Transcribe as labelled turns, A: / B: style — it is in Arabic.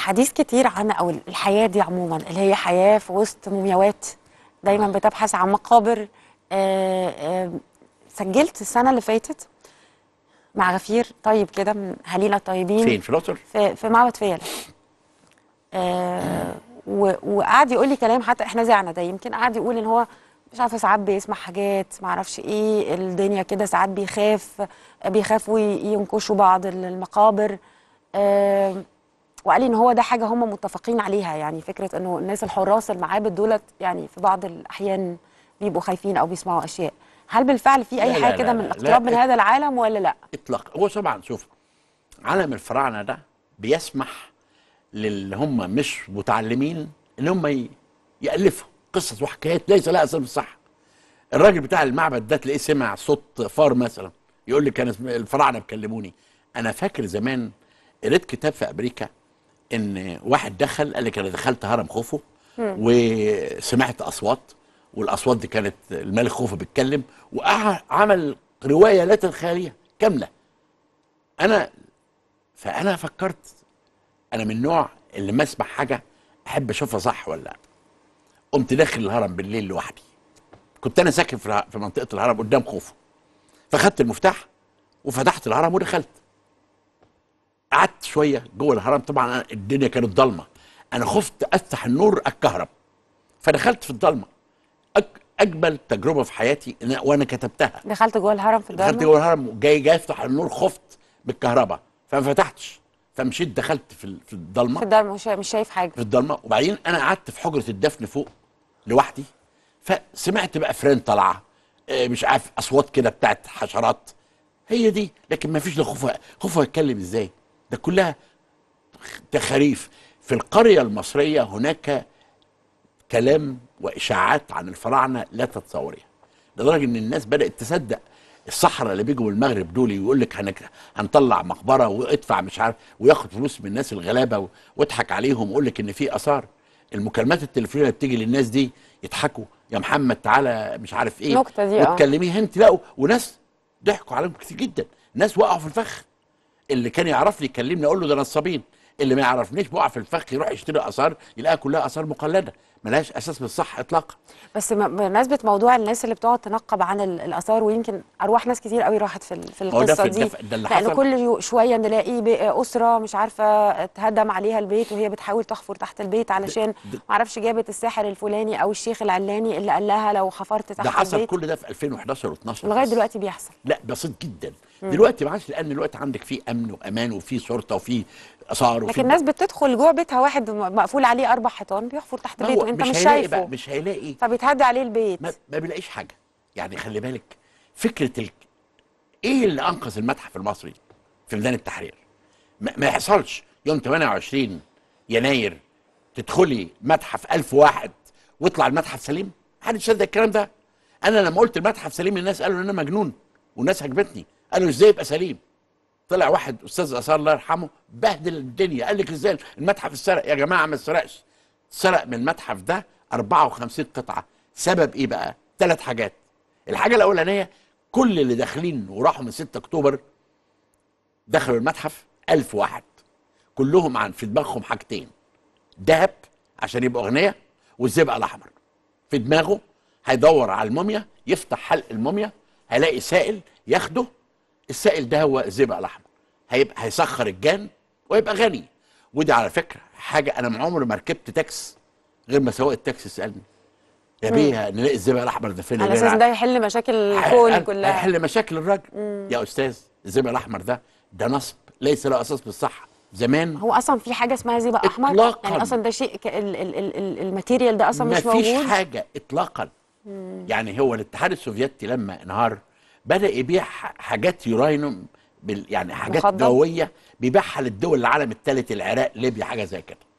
A: الحديث كتير عن او الحياه دي عموما اللي هي حياه في وسط مومياوات دايما بتبحث عن مقابر آآ آه، آآ آه، سجلت السنه اللي فاتت مع غفير طيب كده من هليله طيبين فين في الاقصر في, في معبد فيلة آه، وقعد يقول لي كلام حتى احنا زعنا ده يمكن قعد يقول ان هو مش عارفه ساعات بيسمع حاجات ما اعرفش ايه الدنيا كده ساعات بيخاف بيخافوا ينكشوا بعض المقابر آه وقال لي ان هو ده حاجه هم متفقين عليها يعني فكره انه الناس الحراس المعابد دولت يعني في بعض الاحيان بيبقوا خايفين او بيسمعوا اشياء هل بالفعل في اي لا حاجه كده من الاقتراب من هذا العالم ولا لا
B: اطلاق هو طبعا شوف عالم الفراعنه ده بيسمح للي هم مش متعلمين ان هم يالفوا قصص وحكايات ليس لها اساس صح الراجل بتاع المعبد ده تلاقيه سمع صوت فار مثلا يقول لي كان الفراعنه بيكلموني انا فاكر زمان قريت كتاب في امريكا ان واحد دخل قال لك انا دخلت هرم خوفو وسمعت اصوات والاصوات دي كانت الملك خوفو بيتكلم وعمل روايه لا تتخيليها كامله انا فانا فكرت انا من النوع اللي ما اسمع حاجه احب اشوفها صح ولا لا قمت داخل الهرم بالليل لوحدي كنت انا ساكن في منطقه الهرم قدام خوفو فاخدت المفتاح وفتحت الهرم ودخلت قعدت شويه جوه الهرم طبعا الدنيا كانت ضلمه انا خفت افتح النور اتكهرب فدخلت في الضلمه أك... اجمل تجربه في حياتي أنا... وانا كتبتها
A: دخلت جوه الهرم في الضلمه دخلت جوه
B: الهرم جاي جاي افتح النور خفت بالكهرباء فما فتحتش فمشيت دخلت في في الضلمه في الضلمه مش مش شايف حاجه في الضلمه وبعدين انا قعدت في حجره الدفن فوق لوحدي فسمعت بقى فران طالعه آه، مش عارف اصوات كده بتاعت حشرات هي دي لكن ما فيش لا خوفها خوفها ازاي ده كلها تخاريف في القرية المصرية هناك كلام وإشاعات عن الفراعنة لا تتصوريها لدرجة إن الناس بدأت تصدق الصحراء اللي بيجوا من المغرب دول يقول لك هنطلع مقبره وادفع مش عارف وياخد فلوس من الناس الغلابه واضحك عليهم ويقول لك ان في اثار المكالمات التليفونيه اللي بتيجي للناس دي يضحكوا يا محمد تعالى مش عارف ايه نكته دي آه. وتكلميه انت لا وناس ضحكوا عليهم كتير جدا ناس وقعوا في الفخ اللي كان يعرفني يكلمني اقول له ده نصابين اللي ما يعرفنيش بقع في الفخ يروح يشتري اثار يلاقيها كلها اثار مقلده ملهاش اساس بالصح اطلاقا
A: بس بمناسبه موضوع الناس اللي بتقعد تنقب عن الاثار ويمكن ارواح ناس كتير قوي راحت في, في القصه دي ده, ده اللي حصل كل شويه نلاقي اسره مش عارفه اتهدم عليها البيت وهي بتحاول تحفر تحت البيت علشان ما اعرفش جابت الساحر الفلاني او الشيخ العلاني اللي قال لها لو حفرت تحت ده حصل البيت.
B: كل ده في 2011 و12 لغايه دلوقتي بيحصل لا بسيط جدا دلوقتي ما عادش لان دلوقتي عندك في امن وامان وفي شرطه وفي اسعاره لكن الناس
A: بتدخل جوه بيتها واحد مقفول عليه اربع حيطان بيحفر تحت بيته انت مش, مش شايفه بقى
B: مش هيلاقي فبيتهدى عليه البيت ما, ما بيلاقيش حاجه يعني خلي بالك فكره ال... ايه اللي انقذ المتحف المصري في ميدان التحرير ما, ما يحصلش يوم 28 يناير تدخلي متحف 1000 واحد ويطلع المتحف سليم حد يصدق الكلام ده انا لما قلت المتحف سليم الناس قالوا ان انا مجنون والناس عجبتني قالوا ازاي يبقى سليم طلع واحد استاذ اثار الله يرحمه بهدل الدنيا قال لك ازاي المتحف اتسرق يا جماعه ما اتسرقش سرق من المتحف ده 54 قطعه سبب ايه بقى ثلاث حاجات الحاجه الاولانيه كل اللي داخلين وراحوا من 6 اكتوبر دخلوا المتحف 1000 واحد كلهم عن في دماغهم حاجتين ذهب عشان يبقوا اغنياء والزبق الاحمر في دماغه هيدور على الموميا يفتح حلق الموميا هيلاقي سائل ياخده السائل ده هو الذئب الاحمر هيبقى هيسخر الجان ويبقى غني ودي على فكره حاجه انا من عمري ما ركبت تاكس غير ما سواق التاكسي سالني يا بيها نلاقي الزبق الاحمر ده فين على اساس ده
A: هيحل مشاكل الكون كلها هيحل
B: مشاكل الراجل يا استاذ الزبق الاحمر ده ده نصب ليس له اساس بالصحه زمان هو
A: اصلا في حاجه اسمها زبق احمر يعني اطلاقا يعني اصلا ده شيء الماتيريال ده اصلا مش موجود مفيش
B: حاجه اطلاقا مم. يعني هو الاتحاد السوفيتي لما انهار بدا يبيع حاجات يورانيوم يعني حاجات قويه جويه بيبيعها للدول العالم الثالث العراق ليبيا حاجه زي كده